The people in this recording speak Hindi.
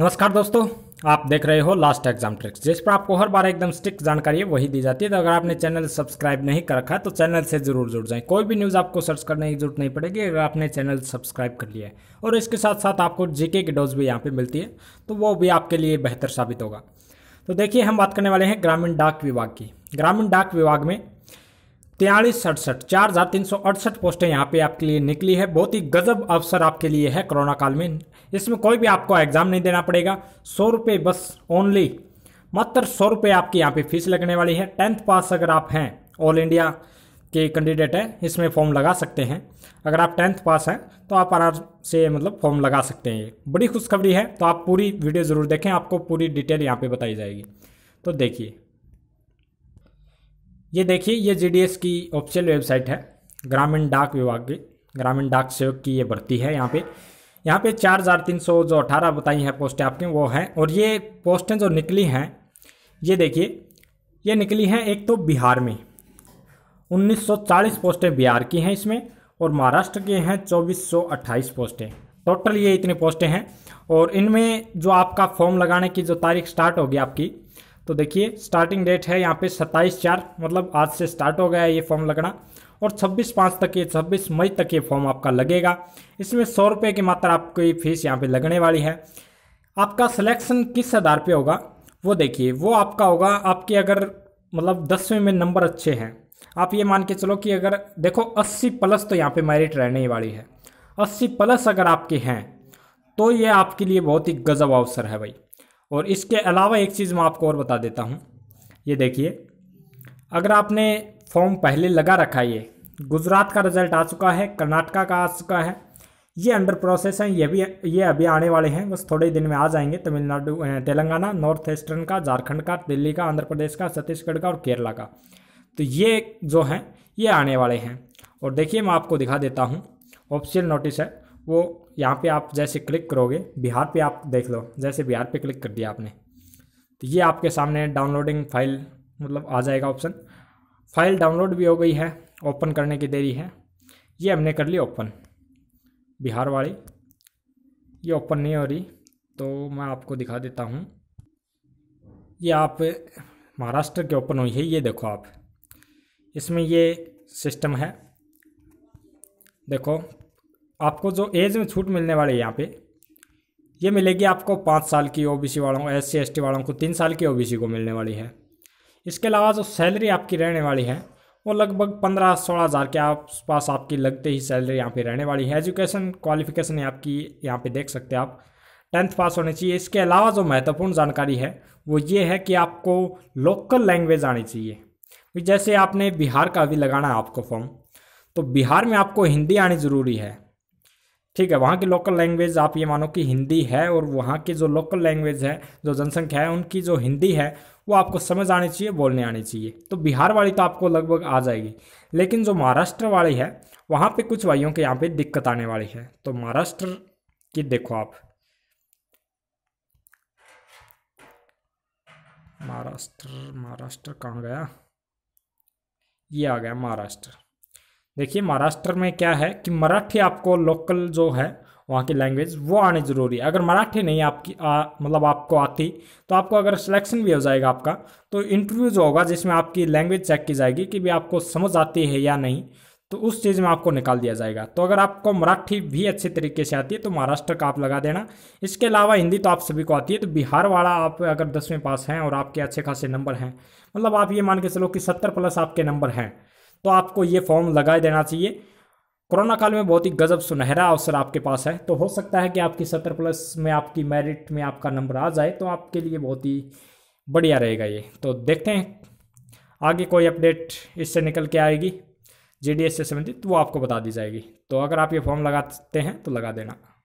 नमस्कार दोस्तों आप देख रहे हो लास्ट एग्जाम ट्रिक्स जिस पर आपको हर बार एकदम स्टिक जानकारी है वही दी जाती है तो अगर आपने चैनल सब्सक्राइब नहीं कर रखा है तो चैनल से जरूर जुड़ जाएं कोई भी न्यूज़ आपको सर्च करने की जरूरत नहीं पड़ेगी अगर आपने चैनल सब्सक्राइब कर लिया है और इसके साथ साथ आपको जीके की डोज भी यहाँ पर मिलती है तो वो भी आपके लिए बेहतर साबित होगा तो देखिए हम बात करने वाले हैं ग्रामीण डाक विभाग की ग्रामीण डाक विभाग में तेयालीस सड़सठ चार हजार तीन सौ अड़सठ पोस्टें यहाँ पे आपके लिए निकली है बहुत ही गजब अवसर आपके लिए है कोरोना काल में इसमें कोई भी आपको एग्जाम नहीं देना पड़ेगा सौ रुपये बस ओनली मात्र सौ रुपये आपकी यहाँ पे फीस लगने वाली है टेंथ पास अगर आप हैं ऑल इंडिया के कैंडिडेट हैं इसमें फॉर्म लगा सकते हैं अगर आप टेंथ पास हैं तो आप आराम से मतलब फॉर्म लगा सकते हैं बड़ी खुशखबरी है तो आप पूरी वीडियो ज़रूर देखें आपको पूरी डिटेल यहाँ पर बताई जाएगी तो देखिए ये देखिए ये जीडीएस की ऑफिशियल वेबसाइट है ग्रामीण डाक विभाग की ग्रामीण डाक सेवक की ये भर्ती है यहाँ पे यहाँ पे चार हज़ार तीन सौ जो अठारह बताई हैं पोस्टें आपकी वो हैं और ये पोस्टें जो निकली हैं ये देखिए ये निकली हैं एक तो बिहार में 1940 पोस्टें बिहार की हैं इसमें और महाराष्ट्र के हैं चौबीस पोस्टें टोटल ये इतनी पोस्टें हैं और इनमें जो आपका फॉर्म लगाने की जो तारीख स्टार्ट होगी आपकी तो देखिए स्टार्टिंग डेट है यहाँ पे सत्ताईस चार मतलब आज से स्टार्ट हो गया है ये फॉर्म लगना और 26 पाँच तक ये 26 मई तक ये फॉर्म आपका लगेगा इसमें सौ रुपये की मात्रा आपकी फीस यहाँ पे लगने वाली है आपका सिलेक्शन किस आधार पे होगा वो देखिए वो आपका होगा आपके अगर मतलब दसवें में नंबर अच्छे हैं आप ये मान के चलो कि अगर देखो 80 प्लस तो यहाँ पे मेरिट रहने ही वाली है 80 प्लस अगर आपके हैं तो ये आपके लिए बहुत ही गजब अवसर है भाई और इसके अलावा एक चीज़ मैं आपको और बता देता हूँ ये देखिए अगर आपने फॉर्म पहले लगा रखा ये गुजरात का रिजल्ट आ चुका है कर्नाटका का आ चुका है ये अंडर प्रोसेस हैं ये भी ये अभी आने वाले हैं बस थोड़े दिन में आ जाएंगे तमिलनाडु तेलंगाना नॉर्थ ईस्टर्न का झारखंड का दिल्ली का आंध्र प्रदेश का छत्तीसगढ़ का और केरला का तो ये जो हैं ये आने वाले हैं और देखिए मैं आपको दिखा देता हूँ ऑफिशियल नोटिस है वो यहाँ पे आप जैसे क्लिक करोगे बिहार पे आप देख लो जैसे बिहार पे क्लिक कर दिया आपने तो ये आपके सामने डाउनलोडिंग फाइल मतलब आ जाएगा ऑप्शन फाइल डाउनलोड भी हो गई है ओपन करने की देरी है ये हमने कर ली ओपन बिहार वाली ये ओपन नहीं हो रही तो मैं आपको दिखा देता हूँ ये आप महाराष्ट्र के ओपन हुई है ये देखो आप इसमें ये सिस्टम है देखो आपको जो एज में छूट मिलने वाली है यहाँ पे ये मिलेगी आपको पाँच साल की ओबीसी वालों को एस सी वालों को तीन साल की ओबीसी को मिलने वाली है इसके अलावा जो सैलरी आपकी रहने वाली है वो लगभग पंद्रह सोलह हज़ार के आसपास आपकी लगते ही सैलरी यहाँ पे रहने वाली है एजुकेशन क्वालिफिकेशन आपकी यहाँ पे देख सकते हैं आप टेंथ पास होनी चाहिए इसके अलावा जो महत्वपूर्ण जानकारी है वो ये है कि आपको लोकल लैंग्वेज आनी चाहिए तो जैसे आपने बिहार का भी लगाना है आपको फॉर्म तो बिहार में आपको हिंदी आनी ज़रूरी है ठीक है वहाँ की लोकल लैंग्वेज आप ये मानो कि हिंदी है और वहाँ की जो लोकल लैंग्वेज है जो जनसंख्या है उनकी जो हिंदी है वो आपको समझ आनी चाहिए बोलने आनी चाहिए तो बिहार वाली तो आपको लगभग आ जाएगी लेकिन जो महाराष्ट्र वाली है वहाँ पे कुछ भाइयों के यहाँ पे दिक्कत आने वाली है तो महाराष्ट्र की देखो आप महाराष्ट्र महाराष्ट्र कहाँ गया ये आ गया महाराष्ट्र देखिए महाराष्ट्र में क्या है कि मराठी आपको लोकल जो है वहाँ की लैंग्वेज वो आनी ज़रूरी है अगर मराठी नहीं आपकी मतलब आपको आती तो आपको अगर सिलेक्शन भी हो जाएगा आपका तो इंटरव्यू जो होगा जिसमें आपकी लैंग्वेज चेक की जाएगी कि भी आपको समझ आती है या नहीं तो उस चीज़ में आपको निकाल दिया जाएगा तो अगर आपको मराठी भी अच्छे तरीके से आती है तो महाराष्ट्र का आप लगा देना इसके अलावा हिंदी तो आप सभी को आती है तो बिहार वाला आप अगर दसवें पास हैं और आपके अच्छे खासे नंबर हैं मतलब आप ये मान के चलो कि सत्तर प्लस आपके नंबर हैं तो आपको ये फॉर्म लगा देना चाहिए कोरोना काल में बहुत ही गजब सुनहरा अवसर आपके पास है तो हो सकता है कि आपकी सत्तर प्लस में आपकी मेरिट में आपका नंबर आ जाए तो आपके लिए बहुत ही बढ़िया रहेगा ये तो देखते हैं आगे कोई अपडेट इससे निकल के आएगी जीडीएस से संबंधित वो आपको बता दी जाएगी तो अगर आप ये फॉर्म लगाते हैं तो लगा देना